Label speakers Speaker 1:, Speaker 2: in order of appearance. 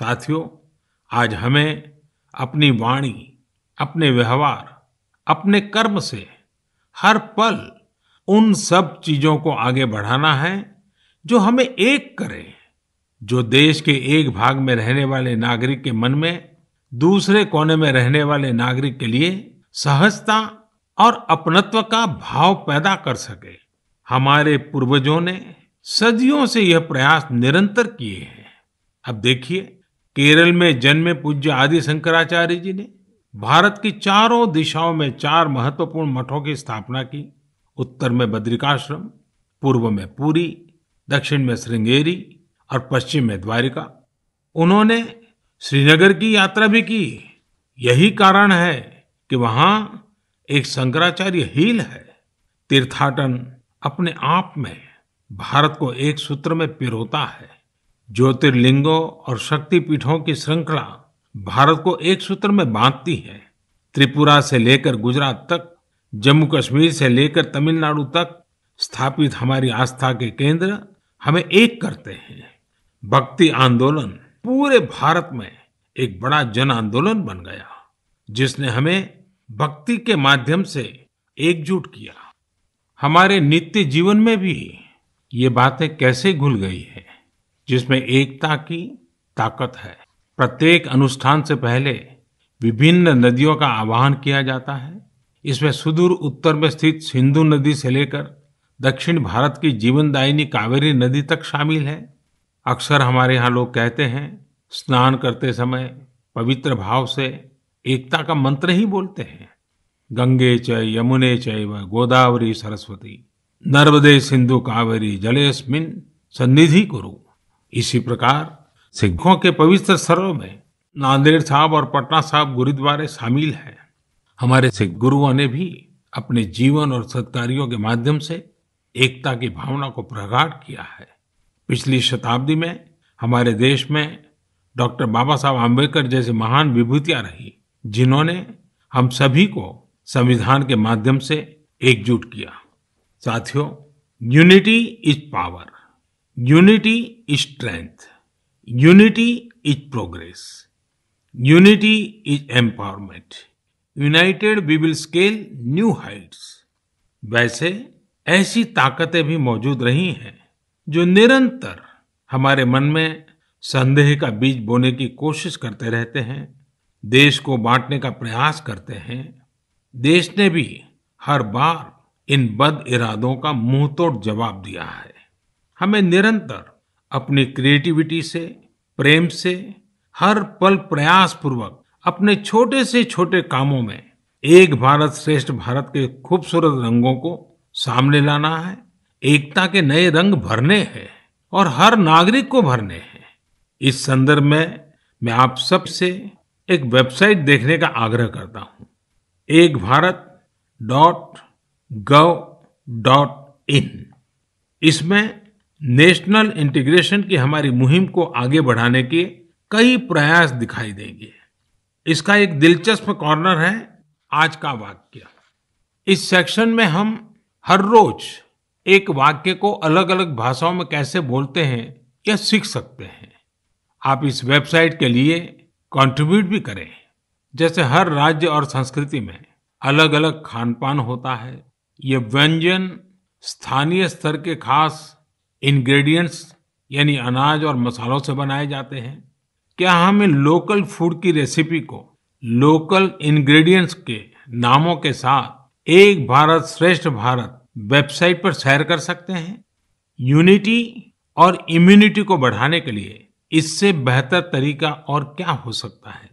Speaker 1: साथियो आज हमें अपनी वाणी अपने व्यवहार अपने कर्म से हर पल उन सब चीजों को आगे बढ़ाना है जो हमें एक करें जो देश के एक भाग में रहने वाले नागरिक के मन में दूसरे कोने में रहने वाले नागरिक के लिए सहजता और अपनत्व का भाव पैदा कर सके हमारे पूर्वजों ने सदियों से यह प्रयास निरंतर किए हैं अब देखिए केरल में जन्मे पूज्य आदि शंकराचार्य जी ने भारत की चारों दिशाओं में चार महत्वपूर्ण मठों की स्थापना की उत्तर में बद्रिकाश्रम पूर्व में पुरी दक्षिण में श्रृंगेरी और पश्चिम में द्वारिका उन्होंने श्रीनगर की यात्रा भी की यही कारण है कि वहां एक शंकराचार्य हील है तीर्थाटन अपने आप में भारत को एक सूत्र में पिरोता है ज्योतिर्लिंगों और शक्तिपीठों की श्रृंखला भारत को एक सूत्र में बांधती है त्रिपुरा से लेकर गुजरात तक जम्मू कश्मीर से लेकर तमिलनाडु तक स्थापित हमारी आस्था के केंद्र हमें एक करते हैं भक्ति आंदोलन पूरे भारत में एक बड़ा जन आंदोलन बन गया जिसने हमें भक्ति के माध्यम से एकजुट किया हमारे नित्य जीवन में भी ये बातें कैसे घुल गई है जिसमें एकता की ताकत है प्रत्येक अनुष्ठान से पहले विभिन्न नदियों का आवाहन किया जाता है इसमें सुदूर उत्तर में स्थित सिंधु नदी से लेकर दक्षिण भारत की जीवनदायिनी कावेरी नदी तक शामिल है अक्सर हमारे यहाँ लोग कहते हैं स्नान करते समय पवित्र भाव से एकता का मंत्र ही बोलते हैं गंगे च यमुने च गोदावरी सरस्वती नर्मदे सिंधु कावेरी जलेस्मिन सन्निधि करूँ इसी प्रकार सिखों के पवित्र सरो में नांदेड़ साहब और पटना साहब गुरुद्वारे शामिल हैं हमारे सिख गुरुओं ने भी अपने जीवन और सत्कारियों के माध्यम से एकता की भावना को प्रगाट किया है पिछली शताब्दी में हमारे देश में डॉक्टर बाबा साहब आम्बेडकर जैसे महान विभूतियां रही जिन्होंने हम सभी को संविधान के माध्यम से एकजुट किया साथियों unity is power unity is strength unity is progress unity is empowerment united we will scale new heights वैसे ऐसी ताकतें भी मौजूद रही हैं जो निरंतर हमारे मन में संदेह का बीज बोने की कोशिश करते रहते हैं देश को बांटने का प्रयास करते हैं देश ने भी हर बार इन बद इरादों का मुंहतोड़ जवाब दिया है हमें निरंतर अपनी क्रिएटिविटी से प्रेम से हर पल प्रयास पूर्वक अपने छोटे से छोटे कामों में एक भारत श्रेष्ठ भारत के खूबसूरत रंगों को सामने लाना है एकता के नए रंग भरने हैं और हर नागरिक को भरने हैं इस संदर्भ में मैं आप सबसे एक वेबसाइट देखने का आग्रह करता हूं एक Bharat dot gov dot in इसमें नेशनल इंटीग्रेशन की हमारी मुहिम को आगे बढ़ाने के कई प्रयास दिखाई देंगे इसका एक दिलचस्प कॉर्नर है आज का वाक्य इस सेक्शन में हम हर रोज एक वाक्य को अलग अलग भाषाओं में कैसे बोलते हैं या सीख सकते हैं आप इस वेबसाइट के लिए कंट्रीब्यूट भी करें जैसे हर राज्य और संस्कृति में अलग अलग खान पान होता है ये व्यंजन स्थानीय स्तर के खास इंग्रेडिएंट्स यानी अनाज और मसालों से बनाए जाते हैं क्या हमें लोकल फूड की रेसिपी को लोकल इंग्रेडिएंट्स के नामों के साथ एक भारत श्रेष्ठ भारत वेबसाइट पर शेयर कर सकते हैं यूनिटी और इम्यूनिटी को बढ़ाने के लिए इससे बेहतर तरीका और क्या हो सकता है